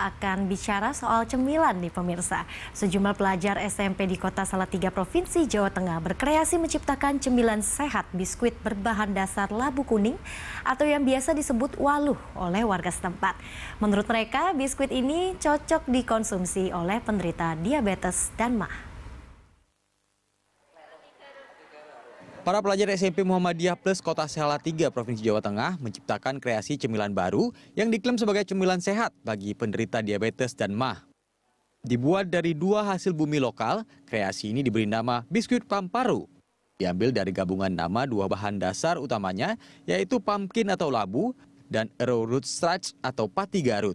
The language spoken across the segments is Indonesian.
akan bicara soal cemilan nih pemirsa. Sejumlah pelajar SMP di Kota Salatiga Provinsi Jawa Tengah berkreasi menciptakan cemilan sehat biskuit berbahan dasar labu kuning atau yang biasa disebut waluh oleh warga setempat. Menurut mereka, biskuit ini cocok dikonsumsi oleh penderita diabetes dan mah. Para pelajar SMP Muhammadiyah Plus Kota Salatiga, Provinsi Jawa Tengah menciptakan kreasi cemilan baru yang diklaim sebagai cemilan sehat bagi penderita diabetes dan MAH. Dibuat dari dua hasil bumi lokal, kreasi ini diberi nama biskuit pamparu. Diambil dari gabungan nama dua bahan dasar utamanya, yaitu pumpkin atau labu dan arrowroot starch atau pati garut.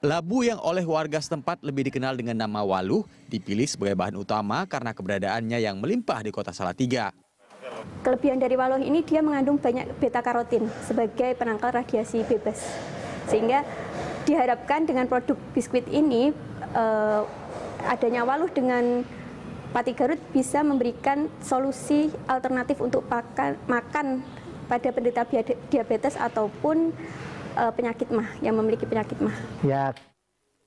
Labu yang oleh warga setempat lebih dikenal dengan nama waluh dipilih sebagai bahan utama karena keberadaannya yang melimpah di kota Salatiga. Kelebihan dari waloh ini dia mengandung banyak beta karotin sebagai penangkal radiasi bebas. Sehingga diharapkan dengan produk biskuit ini eh, adanya waluh dengan Pati Garut bisa memberikan solusi alternatif untuk pakan, makan pada penderita diabetes ataupun eh, penyakit mah yang memiliki penyakit mah. Ya,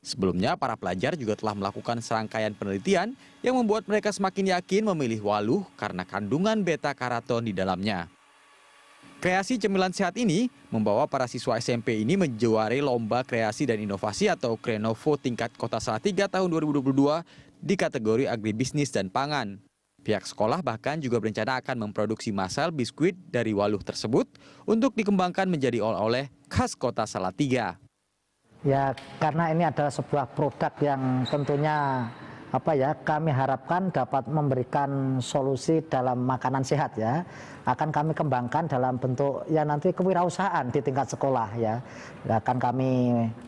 Sebelumnya, para pelajar juga telah melakukan serangkaian penelitian yang membuat mereka semakin yakin memilih waluh karena kandungan beta karaton di dalamnya. Kreasi cemilan sehat ini membawa para siswa SMP ini menjuari Lomba Kreasi dan Inovasi atau Krenovo tingkat Kota Salatiga tahun 2022 di kategori agribisnis dan pangan. Pihak sekolah bahkan juga berencana akan memproduksi massal biskuit dari waluh tersebut untuk dikembangkan menjadi oleh-oleh khas Kota Salatiga. Ya, karena ini adalah sebuah produk yang tentunya apa ya kami harapkan dapat memberikan solusi dalam makanan sehat ya akan kami kembangkan dalam bentuk ya nanti kewirausahaan di tingkat sekolah ya, ya akan kami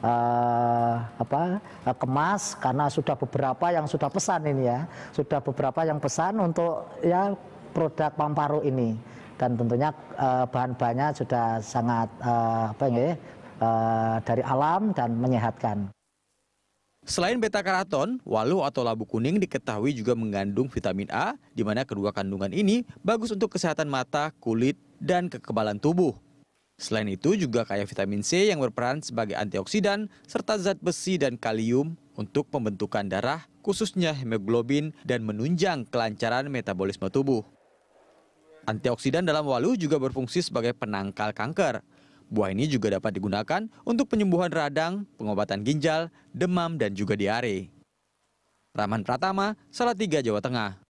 uh, apa kemas karena sudah beberapa yang sudah pesan ini ya sudah beberapa yang pesan untuk ya produk pamparu ini dan tentunya uh, bahan-bahannya sudah sangat uh, apa ya Eh, dari alam dan menyehatkan. Selain beta karaton, waluh atau labu kuning diketahui juga mengandung vitamin A, di mana kedua kandungan ini bagus untuk kesehatan mata, kulit, dan kekebalan tubuh. Selain itu juga kaya vitamin C yang berperan sebagai antioksidan serta zat besi dan kalium untuk pembentukan darah, khususnya hemoglobin dan menunjang kelancaran metabolisme tubuh. Antioksidan dalam waluh juga berfungsi sebagai penangkal kanker, Buah ini juga dapat digunakan untuk penyembuhan radang, pengobatan ginjal, demam, dan juga diare. Raman Pratama, Salatiga, Jawa Tengah.